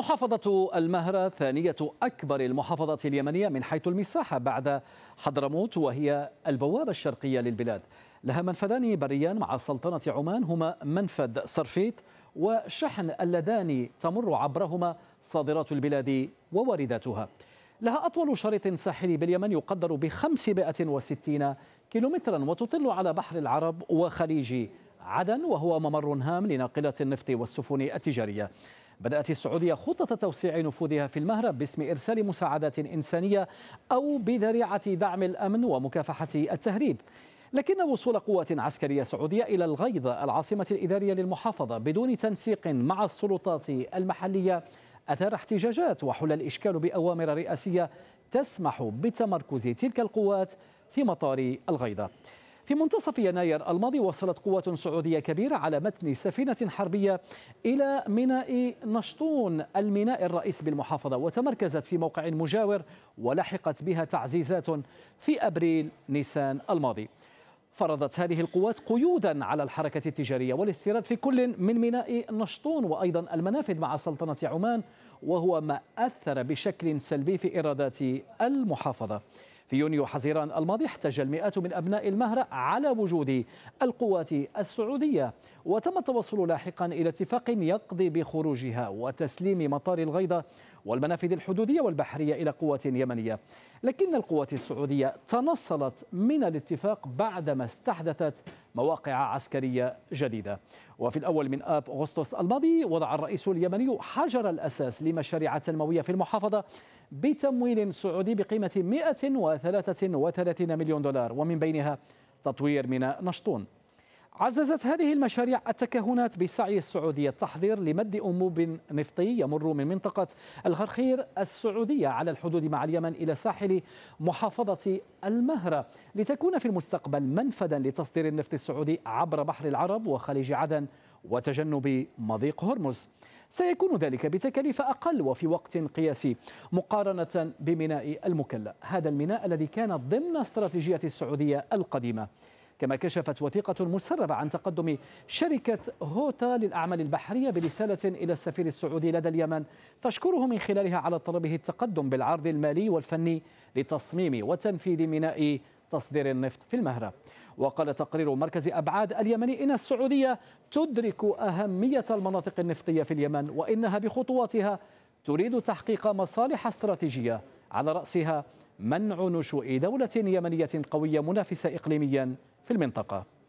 محافظة المهرة ثانية أكبر المحافظات اليمنية من حيث المساحة بعد حضرموت وهي البوابة الشرقية للبلاد لها منفذان بريان مع سلطنة عمان هما منفذ صرفيت وشحن اللذان تمر عبرهما صادرات البلاد ووارداتها لها أطول شريط ساحلي باليمن يقدر ب 560 كيلومترا وتطل على بحر العرب وخليج عدن وهو ممر هام لناقلة النفط والسفن التجارية بدأت السعودية خطة توسيع نفوذها في المهرب باسم إرسال مساعدات إنسانية أو بذريعة دعم الأمن ومكافحة التهريب لكن وصول قوة عسكرية سعودية إلى الغيضة العاصمة الإدارية للمحافظة بدون تنسيق مع السلطات المحلية أثار احتجاجات وحل الإشكال بأوامر رئاسية تسمح بتمركز تلك القوات في مطار الغيضة في منتصف يناير الماضي وصلت قوة سعودية كبيرة على متن سفينة حربية إلى ميناء نشطون الميناء الرئيس بالمحافظة وتمركزت في موقع مجاور ولحقت بها تعزيزات في أبريل نيسان الماضي فرضت هذه القوات قيودا على الحركة التجارية والاستيراد في كل من ميناء نشطون وأيضا المنافذ مع سلطنة عمان وهو ما أثر بشكل سلبي في إيرادات المحافظة في يونيو حزيران الماضي احتج المئات من أبناء المهرة على وجود القوات السعودية وتم التوصل لاحقا إلى اتفاق يقضي بخروجها وتسليم مطار الغيضة والمنافذ الحدودية والبحرية إلى قوات يمنية لكن القوات السعودية تنصلت من الاتفاق بعدما استحدثت مواقع عسكرية جديدة وفي الأول من آب أغسطس الماضي وضع الرئيس اليمني حجر الأساس لمشاريع تنموية في المحافظة بتمويل سعودي بقيمة 133 مليون دولار ومن بينها تطوير ميناء نشطون عززت هذه المشاريع التكهنات بسعي السعودية التحضير لمد أنبوب نفطي يمر من منطقة الخرخير السعودية على الحدود مع اليمن إلى ساحل محافظة المهرة لتكون في المستقبل منفذا لتصدير النفط السعودي عبر بحر العرب وخليج عدن وتجنب مضيق هرمز سيكون ذلك بتكاليف أقل وفي وقت قياسي مقارنة بميناء المكلا هذا الميناء الذي كان ضمن استراتيجية السعودية القديمة كما كشفت وثيقة مسربة عن تقدم شركة هوتا للأعمال البحرية برسالة إلى السفير السعودي لدى اليمن تشكره من خلالها على طلبه التقدم بالعرض المالي والفني لتصميم وتنفيذ ميناء تصدير النفط في المهرة وقال تقرير مركز أبعاد اليمني إن السعودية تدرك أهمية المناطق النفطية في اليمن وإنها بخطواتها تريد تحقيق مصالح استراتيجية على رأسها منع نشوء دولة يمنية قوية منافسة إقليميا في المنطقة